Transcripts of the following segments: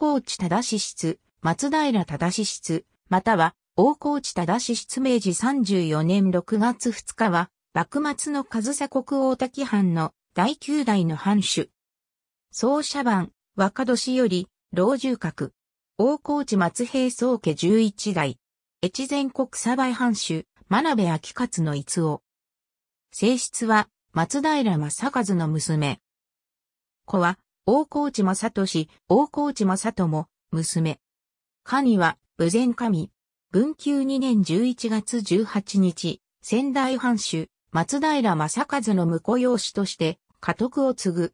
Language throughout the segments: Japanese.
高知忠史室、松平忠史室、または大高知忠史室明治34年6月2日は、幕末の上総国大滝藩の第9代の藩主。総社版、若年より、老中閣。大高知松平宗家11代。越前国鯖江藩主、真鍋昭勝の逸夫。正室は、松平正和の娘。子は、大河内正俊、大河内正友、娘。神は、無前神。文久2年11月18日、仙台藩主、松平正和の婿養子として、家督を継ぐ。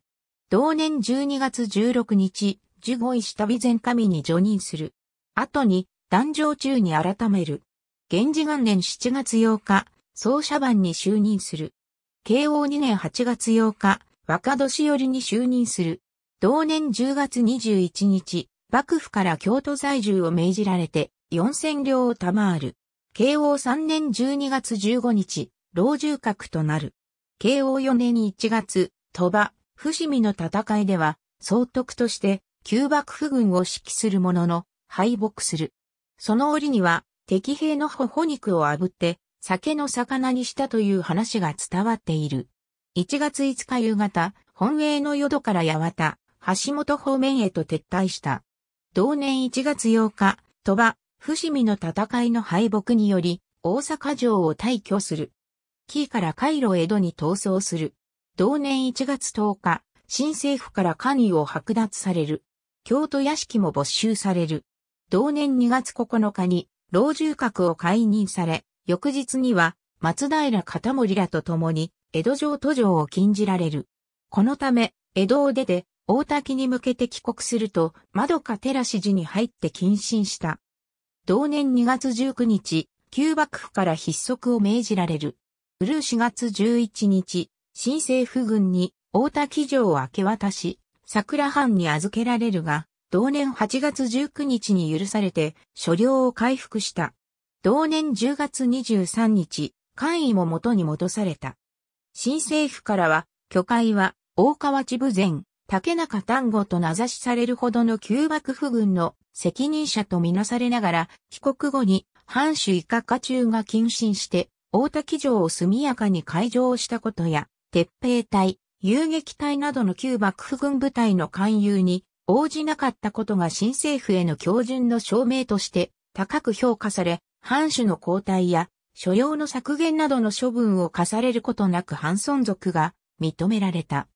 同年12月16日、十五位下備前神に除任する。後に、壇上中に改める。源氏元年7月8日、総社番に就任する。慶応2年8月8日、若年寄に就任する。同年10月21日、幕府から京都在住を命じられて、四千両を賜る。慶応3年12月15日、老中閣となる。慶応4年1月、鳥羽、伏見の戦いでは、総督として、旧幕府軍を指揮するものの、敗北する。その折には、敵兵の頬肉を炙って、酒の肴にしたという話が伝わっている。1月5日夕方、本営の淀から八幡、橋本方面へと撤退した。同年1月8日、鳥羽、伏見の戦いの敗北により、大阪城を退去する。紀伊から回路江戸に逃走する。同年1月10日、新政府から官位を剥奪される。京都屋敷も没収される。同年2月9日に、老中閣を解任され、翌日には、松平片森らと共に、江戸城途上を禁じられる。このため、江戸を出て、大滝に向けて帰国すると、窓か寺指寺に入って謹慎した。同年2月19日、旧幕府から筆則を命じられる。うる4月11日、新政府軍に大滝城を明け渡し、桜藩に預けられるが、同年8月19日に許されて、所領を回復した。同年10月23日、官位も元に戻された。新政府からは、巨会は、大川地部前、竹中丹後と名指しされるほどの旧幕府軍の責任者とみなされながら、帰国後に藩主以下家中が謹慎して、大滝城を速やかに開城したことや、鉄兵隊、遊撃隊などの旧幕府軍部隊の勧誘に応じなかったことが新政府への標準の証明として高く評価され、藩主の交代や所要の削減などの処分を課されることなく藩存続が認められた。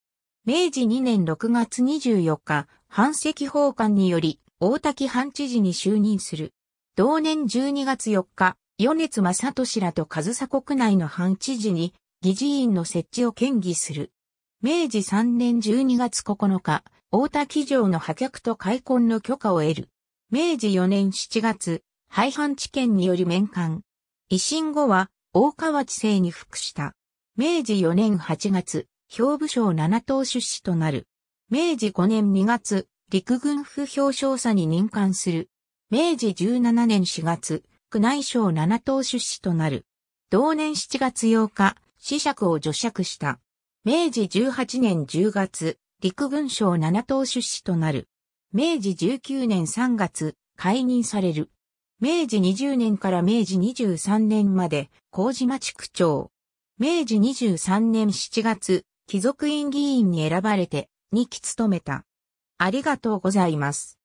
明治2年6月24日、藩赤法官により、大滝藩知事に就任する。同年12月4日、米津正俊らと上総国内の藩知事に、議事院の設置を建議する。明治3年12月9日、大滝城の破却と開墾の許可を得る。明治4年7月、廃藩置県により免官。維新後は、大川知政に服した。明治4年8月、兵部省七島出資となる。明治5年2月、陸軍府表彰査に任官する。明治17年4月、宮内省七島出資となる。同年7月8日、死釈を除釈した。明治18年10月、陸軍省七島出資となる。明治19年3月、解任される。明治20年から明治23年まで、麹町区長。明治23年7月、貴族院議員に選ばれて、2期務めた。ありがとうございます。